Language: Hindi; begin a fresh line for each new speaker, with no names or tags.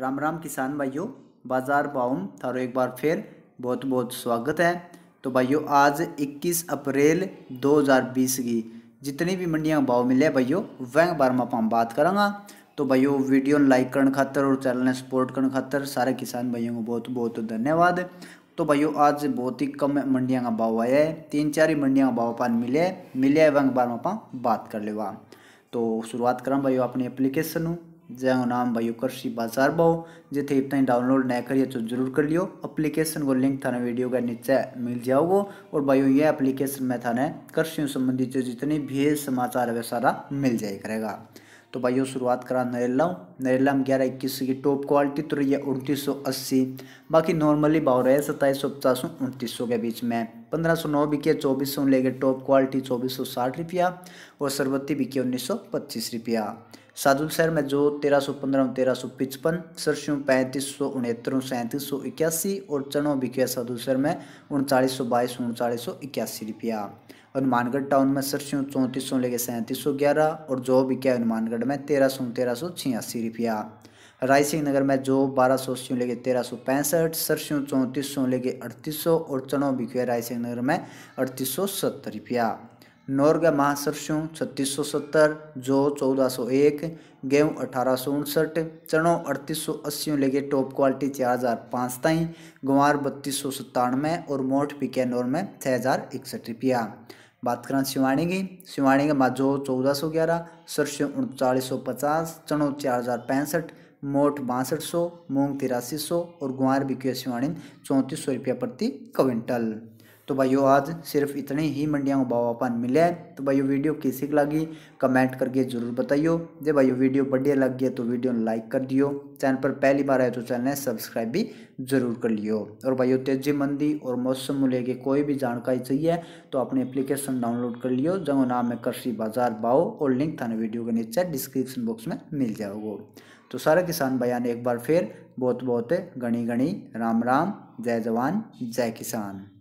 राम राम किसान भाइयों बाजार बाउम थारो एक बार फिर बहुत बहुत स्वागत है तो भाइयों आज 21 अप्रैल 2020 की जितनी भी मंडियां भाव मिले भाइयों वह बार में आप बात करेंगे तो भाइयों वीडियो लाइक करने खातर और चैनल ने सपोर्ट करने खातर सारे किसान भाइयों को बहुत बहुत धन्यवाद तो भाइयों आज बहुत ही कम मंडियाँ का भाव आया है तीन चार ही मंडियाँ का भाव अपन मिले मिले वह बार में आप बात कर लेवा तो शुरुआत करा भाइयों अपनी एप्लीकेशन जंहिंजो नाम भाई कृषि बाज़ार भाव जिथे इतना ही डाउनलोड न करिए तो जरूर कर लियो एप्लीकेशन को लिंक थाने वीडियो के नीचे मिल जाओगे और भाइयों ये एप्लीकेशन में थाने कृषियों संबंधित जो जितने भी समाचार है वह सारा मिल जाए करेगा तो भाई शुरुआत करा नरेला नरेला में ग्यारह इक्कीस की टॉप क्वालिटी तो रही है उनतीस सौ अस्सी बाकी नॉर्मली भाव रहे सत्ताईस सौ पचास उनतीस सौ के बीच में पंद्रह सौ नौ बिके चौबीस सौ लेके टॉप क्वालिटी चौबीस सौ साठ रुपया और सरबत्ती बिके उन्नीस सौ पच्चीस रुपया साजुल शहर में जो तेरह सौ पंद्रह तेरह सौ पचपन सरसों पैंतीस सौ उनहत्तर सैंतीस सौ इक्यासी और चनों बिकिया साजुल शहर में उनचालीस सौ बाईस उनचालीस सौ इक्यासी रुपया हनुमानगढ़ टाउन में सरसों चौंतीस सौ लेके सैंतीस सौ ग्यारह और जो बिकिया हनुमानगढ़ में तेरह सौ तेरह सौ छियासी रुपया रायसिंह नगर में जो बारह सौ अस्सी लेके तेरह सौ पैंसठ सरसों चौंतीस सौ लेके अड़तीस सौ और चनों बिकिया रायसिंह नगर में अड़तीस सौ सत्तर रुपया नौरगा महासरसों छत्तीस सौ सत्तर जौ चौदह सौ एक गेहूँ अठारह सौ उनसठ चनो अड़तीस सौ अस्सी लेके टॉप क्वालिटी चार हज़ार पाँच ताई गुवार बत्तीस सौ सत्तानवे और मोठ नोर में छः हज़ार इकसठ रुपया बात करें शिवाणी की शिवाणी के माजो चौदह सौ ग्यारह सरसों उनचालीस सौ पचास चणों चार हज़ार पैंसठ मोट बासठ सौ मूँग तिरासी सौ और गुवार बिके शिवाणी चौंतीस सौ रुपया प्रति क्विंटल तो भाइयों आज सिर्फ इतने ही मंडियाँ को भाव मिले हैं तो भाइयों वीडियो की लगी कमेंट करके जरूर बताइयो जब भाइयों वीडियो बढ़िया लग गया तो वीडियो लाइक कर दियो चैनल पर पहली बार आए तो चैनल सब्सक्राइब भी जरूर कर लियो और भाइयों तेजी मंदी और मौसम को लेके कोई भी जानकारी चाहिए तो अपनी एप्लीकेशन डाउनलोड कर लियो जो नाम है कृषि बाजार भाव और लिंक थाना वीडियो के नीचे डिस्क्रिप्शन बॉक्स में मिल जाओगे तो सारे किसान भैया ने एक बार फिर बहुत बहुत गणी गणी राम राम जय जवान जय किसान